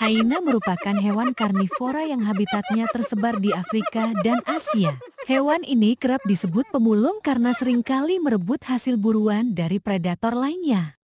Haina merupakan hewan karnivora yang habitatnya tersebar di Afrika dan Asia. Hewan ini kerap disebut pemulung karena seringkali merebut hasil buruan dari predator lainnya.